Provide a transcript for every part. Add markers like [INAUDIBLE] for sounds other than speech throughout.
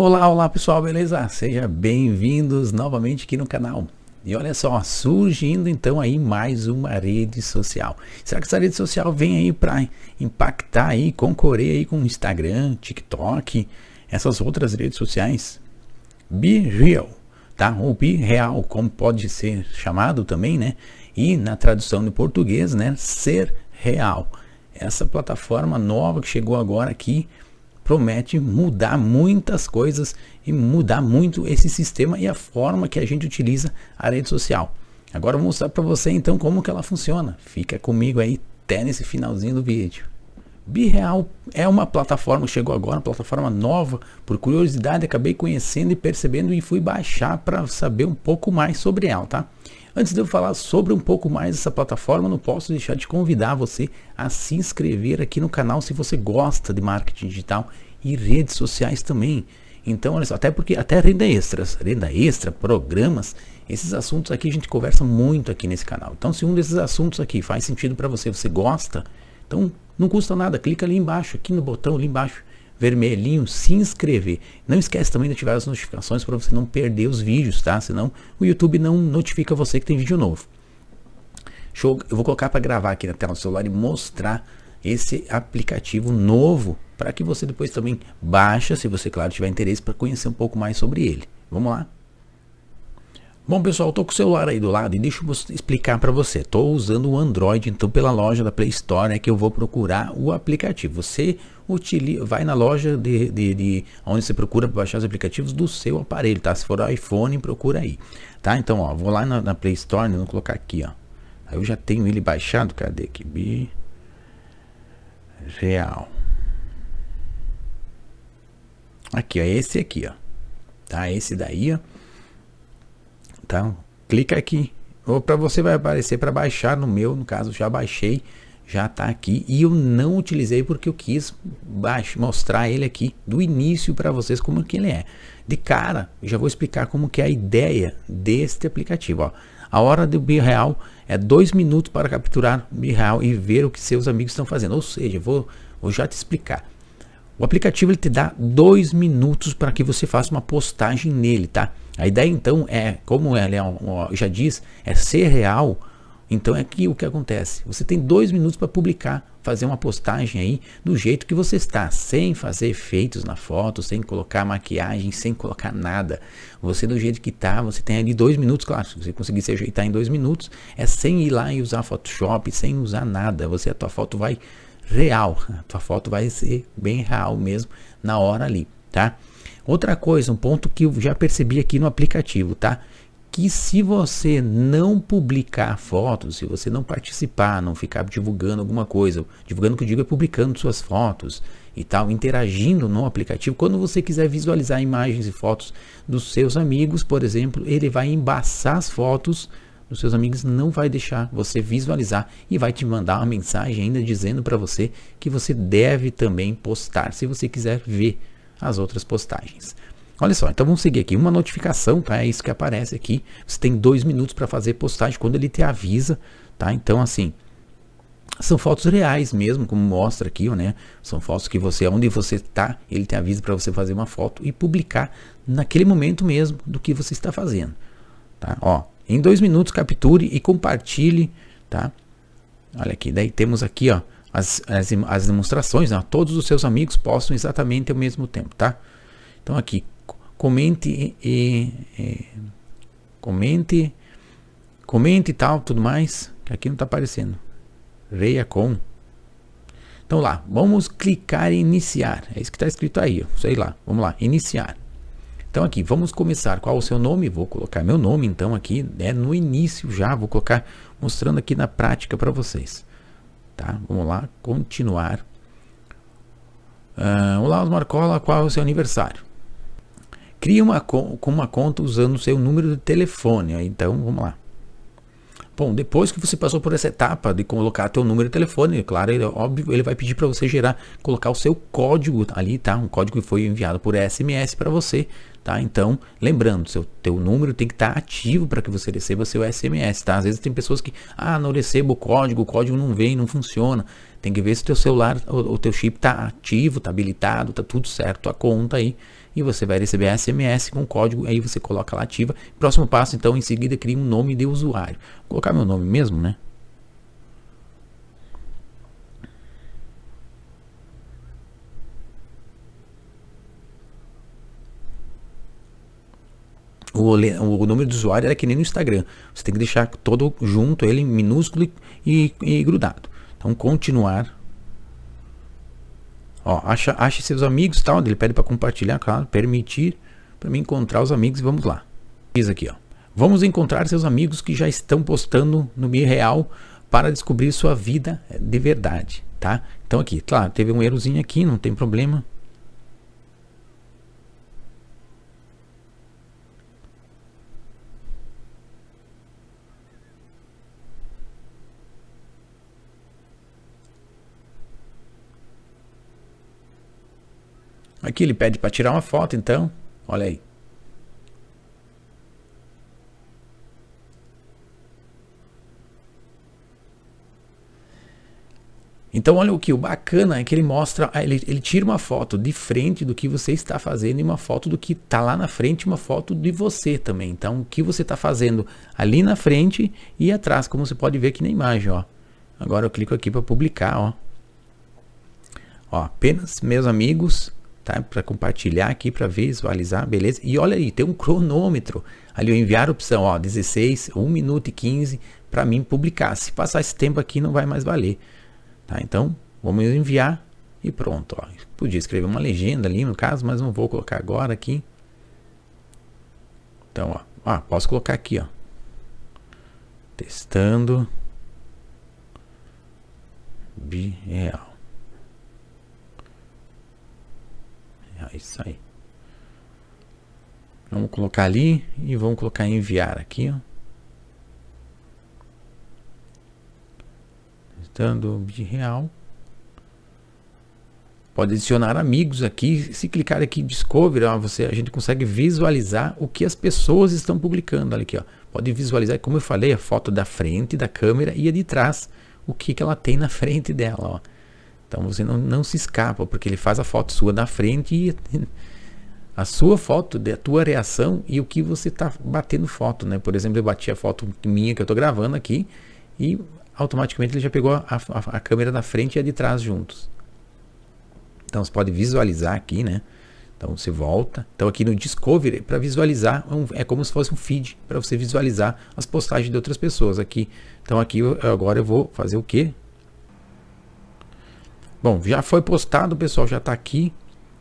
Olá, olá pessoal, beleza? Sejam bem-vindos novamente aqui no canal. E olha só, surgindo então aí mais uma rede social. Será que essa rede social vem aí para impactar aí, concorrer aí com Instagram, TikTok, essas outras redes sociais? Be Real, tá? Ou Be Real, como pode ser chamado também, né? E na tradução do português, né? Ser real. Essa plataforma nova que chegou agora aqui, promete mudar muitas coisas e mudar muito esse sistema e a forma que a gente utiliza a rede social. Agora eu vou mostrar para você então como que ela funciona. Fica comigo aí até nesse finalzinho do vídeo. Birreal é uma plataforma, chegou agora, uma plataforma nova. Por curiosidade, acabei conhecendo e percebendo e fui baixar para saber um pouco mais sobre ela, tá? Antes de eu falar sobre um pouco mais essa plataforma, não posso deixar de convidar você a se inscrever aqui no canal se você gosta de marketing digital e redes sociais também. Então, olha só, até porque até renda extras, renda extra, programas, esses assuntos aqui a gente conversa muito aqui nesse canal. Então, se um desses assuntos aqui faz sentido para você, você gosta, então não custa nada, clica ali embaixo, aqui no botão ali embaixo, vermelhinho, se inscrever. Não esquece também de ativar as notificações para você não perder os vídeos, tá? Senão o YouTube não notifica você que tem vídeo novo. Show, eu vou colocar para gravar aqui na tela do celular e mostrar esse aplicativo novo para que você depois também baixa, se você claro tiver interesse para conhecer um pouco mais sobre ele. Vamos lá. Bom pessoal, estou com o celular aí do lado e deixa eu explicar para você. Estou usando o Android, então pela loja da Play Store é que eu vou procurar o aplicativo. Você utiliza, vai na loja de, de, de onde você procura baixar os aplicativos do seu aparelho, tá? Se for iPhone, procura aí, tá? Então, ó, vou lá na, na Play Store, né, vou colocar aqui, ó. Aí eu já tenho ele baixado, cadê aqui? Bi... Real. Aqui, ó, esse aqui, ó. Tá, esse daí, ó. Então, Clica aqui, ou para você vai aparecer para baixar no meu, no caso já baixei, já está aqui e eu não utilizei porque eu quis mostrar ele aqui do início para vocês como que ele é. De cara, já vou explicar como que é a ideia deste aplicativo. Ó. A hora do Be Real é dois minutos para capturar Be Real e ver o que seus amigos estão fazendo. Ou seja, vou, vou já te explicar. O aplicativo ele te dá dois minutos para que você faça uma postagem nele, tá? A ideia então é, como ela é, já diz, é ser real. Então é aqui o que acontece. Você tem dois minutos para publicar, fazer uma postagem aí do jeito que você está, sem fazer efeitos na foto, sem colocar maquiagem, sem colocar nada. Você do jeito que está, você tem ali dois minutos, claro, se você conseguir se ajeitar em dois minutos, é sem ir lá e usar Photoshop, sem usar nada. Você a tua foto vai real, [LAUGHS] a tua foto vai ser bem real mesmo na hora ali, tá? Outra coisa, um ponto que eu já percebi aqui no aplicativo, tá? Que se você não publicar fotos, se você não participar, não ficar divulgando alguma coisa, divulgando o que eu digo é publicando suas fotos e tal, interagindo no aplicativo, quando você quiser visualizar imagens e fotos dos seus amigos, por exemplo, ele vai embaçar as fotos dos seus amigos não vai deixar você visualizar e vai te mandar uma mensagem ainda dizendo para você que você deve também postar se você quiser ver as outras postagens. Olha só, então vamos seguir aqui. Uma notificação, tá? É isso que aparece aqui. Você tem dois minutos para fazer postagem quando ele te avisa, tá? Então, assim, são fotos reais mesmo, como mostra aqui, né? São fotos que você, onde você está, ele te avisa para você fazer uma foto e publicar naquele momento mesmo do que você está fazendo, tá? Ó, em dois minutos capture e compartilhe, tá? Olha aqui, daí temos aqui, ó as, as, as demonstrações a né, todos os seus amigos postam exatamente ao mesmo tempo, tá? Então aqui, comente e, e comente comente e tal, tudo mais, que aqui não está aparecendo. Reia com. Então lá, vamos clicar em iniciar. É isso que está escrito aí, ó. sei lá. Vamos lá, iniciar. Então aqui, vamos começar. Qual o seu nome? Vou colocar meu nome então aqui, né, no início já, vou colocar mostrando aqui na prática para vocês. Tá? Vamos lá, continuar. Uh, olá, Osmar Cola, qual é o seu aniversário? Crie uma, com uma conta usando o seu número de telefone. Então, vamos lá. Bom, depois que você passou por essa etapa de colocar teu número de telefone, é claro, ele, óbvio, ele vai pedir para você gerar, colocar o seu código ali, tá? Um código que foi enviado por SMS para você, Tá? Então, lembrando, seu teu número tem que estar tá ativo para que você receba seu SMS, tá? Às vezes tem pessoas que, ah, não recebo o código, o código não vem, não funciona. Tem que ver se teu celular, o, teu chip está ativo, está habilitado, está tudo certo, a conta aí, e você vai receber SMS com código, aí você coloca lá ativa. Próximo passo, então, em seguida, cria um nome de usuário. Vou colocar meu nome mesmo, né? o, o, número de usuário é que nem no Instagram. Você tem que deixar todo junto ele minúsculo e, e grudado. Então continuar. Ó, acha, acha seus amigos tal. Ele pede para compartilhar, claro. Permitir para mim encontrar os amigos e vamos lá. Diz aqui, ó. Vamos encontrar seus amigos que já estão postando no Mi Real para descobrir sua vida de verdade, tá? Então aqui, claro, teve um errozinho aqui, não tem problema. Aqui ele pede para tirar uma foto, então. Olha aí. Então olha o que o bacana é que ele mostra, ah, ele, ele, tira uma foto de frente do que você está fazendo e uma foto do que está lá na frente, uma foto de você também. Então o que você está fazendo ali na frente e atrás, como você pode ver aqui na imagem, ó. Agora eu clico aqui para publicar, ó. Ó, apenas meus amigos tá? Para compartilhar aqui, para visualizar, beleza? E olha aí, tem um cronômetro. Ali eu enviar opção, ó, 16, 1 minuto e 15 para mim publicar. Se passar esse tempo aqui não vai mais valer, tá? Então, vamos enviar e pronto, ó. podia escrever uma legenda ali no caso, mas não vou colocar agora aqui. Então, ó, ah, posso colocar aqui, ó. Testando. BL. É isso aí. Vamos colocar ali e vamos colocar enviar aqui. Ó. Estando de real. Pode adicionar amigos aqui. Se clicar aqui em Discover, ó, você, a gente consegue visualizar o que as pessoas estão publicando. Olha aqui, ó. pode visualizar, como eu falei, a foto da frente da câmera e a de trás. O que, que ela tem na frente dela. Ó. Então você não, não se escapa, porque ele faz a foto sua na frente e a sua foto, a tua reação e o que você está batendo foto, né? Por exemplo, eu bati a foto minha que eu estou gravando aqui e automaticamente ele já pegou a, a, a, câmera da frente e a de trás juntos. Então você pode visualizar aqui, né? Então você volta. Então aqui no Discovery, para visualizar, é, é como se fosse um feed para você visualizar as postagens de outras pessoas aqui. Então aqui agora eu vou fazer o quê? Bom, já foi postado, pessoal, já está aqui.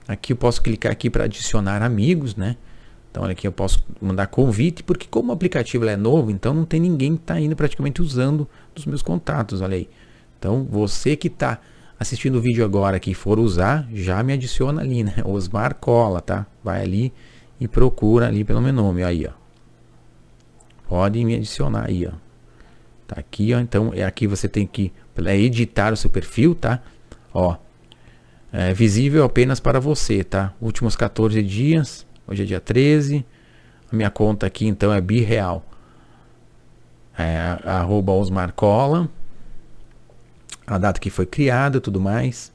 Aqui eu posso clicar aqui para adicionar amigos, né? Então, olha aqui, eu posso mandar convite, porque como o aplicativo é novo, então não tem ninguém que está indo praticamente usando dos meus contatos, olha aí. Então, você que está assistindo o vídeo agora que for usar, já me adiciona ali, né? [LAUGHS] Osmar Cola, tá? Vai ali e procura ali pelo meu nome, aí, ó. Pode me adicionar aí, ó. Tá aqui, ó. Então, é aqui você tem que é editar o seu perfil, tá? Ó. É visível apenas para você, tá? Últimos 14 dias. Hoje é dia 13. A minha conta aqui então é birreal. É, arroba Osmar Cola. A data que foi criada tudo mais.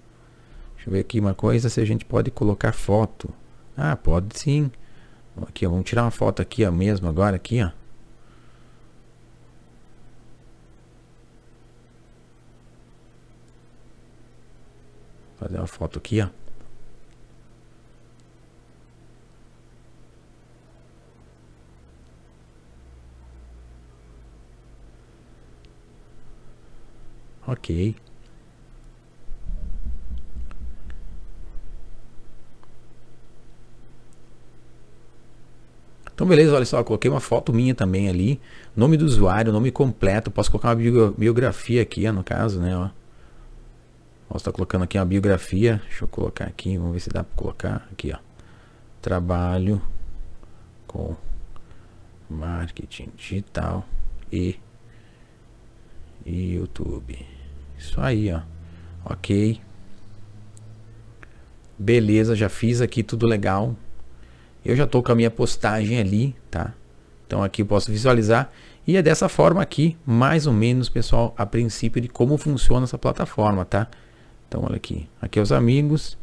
Deixa eu ver aqui uma coisa, se a gente pode colocar foto. Ah, pode sim. Aqui, ó, vamos tirar uma foto aqui ó, mesmo agora, aqui, ó. Fazer uma foto aqui, ó. Ok. Então, beleza, olha só, coloquei uma foto minha também ali, nome do usuário, nome completo, posso colocar uma biografia aqui, no caso, né, ó. Ó, você tá colocando aqui uma biografia. Deixa eu colocar aqui, vamos ver se dá para colocar. Aqui, ó. Trabalho com marketing digital e YouTube. Isso aí, ó. Ok. Beleza, já fiz aqui tudo legal. Eu já tô com a minha postagem ali, tá? Então aqui eu posso visualizar. E é dessa forma aqui, mais ou menos, pessoal, a princípio de como funciona essa plataforma, tá? Então, olha aqui. Aqui é os amigos.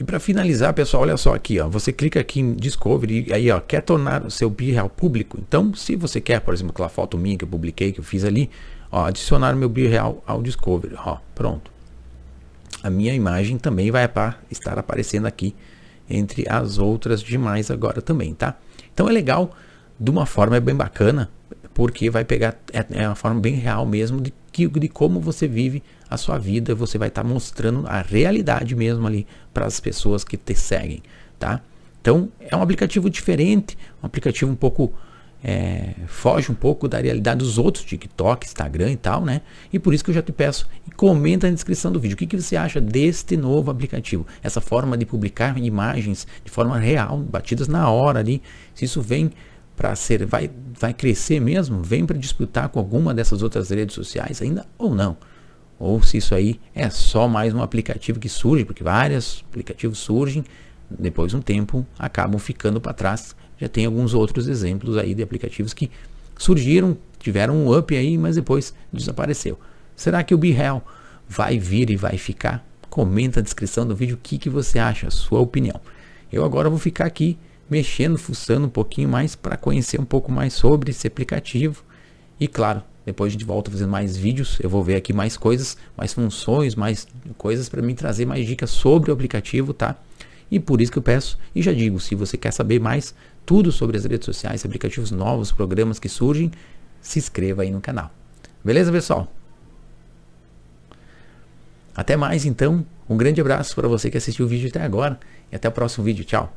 E para finalizar, pessoal, olha só aqui, ó. Você clica aqui em Discovery e aí, ó, quer tornar o seu BeReal público. Então, se você quer, por exemplo, aquela foto minha que eu publiquei, que eu fiz ali, ó, adicionar meu BeReal ao Discovery, ó, pronto. A minha imagem também vai estar aparecendo aqui entre as outras demais agora também, tá? Então é legal, de uma forma é bem bacana, porque vai pegar é, é, uma forma bem real mesmo de, que, de como você vive a sua vida, você vai estar tá mostrando a realidade mesmo ali para as pessoas que te seguem, tá? Então é um aplicativo diferente, um aplicativo um pouco é, foge um pouco da realidade dos outros, TikTok, Instagram e tal, né? E por isso que eu já te peço, comenta na descrição do vídeo o que, que você acha deste novo aplicativo, essa forma de publicar imagens de forma real, batidas na hora ali, se isso vem para ser, vai, vai crescer mesmo? Vem para disputar com alguma dessas outras redes sociais ainda ou não? Ou se isso aí é só mais um aplicativo que surge, porque vários aplicativos surgem, depois de um tempo acabam ficando para trás. Já tem alguns outros exemplos aí de aplicativos que surgiram, tiveram um up aí, mas depois desapareceu. Será que o BeReal vai vir e vai ficar? Comenta a descrição do vídeo o que, que você acha, a sua opinião. Eu agora vou ficar aqui mexendo, fuçando um pouquinho mais para conhecer um pouco mais sobre esse aplicativo. E claro, depois a gente volta fazendo mais vídeos, eu vou ver aqui mais coisas, mais funções, mais coisas para mim trazer mais dicas sobre o aplicativo, tá? E por isso que eu peço e já digo, se você quer saber mais tudo sobre as redes sociais, aplicativos novos, programas que surgem, se inscreva aí no canal. Beleza, pessoal? Até mais então. Um grande abraço para você que assistiu o vídeo até agora e até o próximo vídeo. Tchau.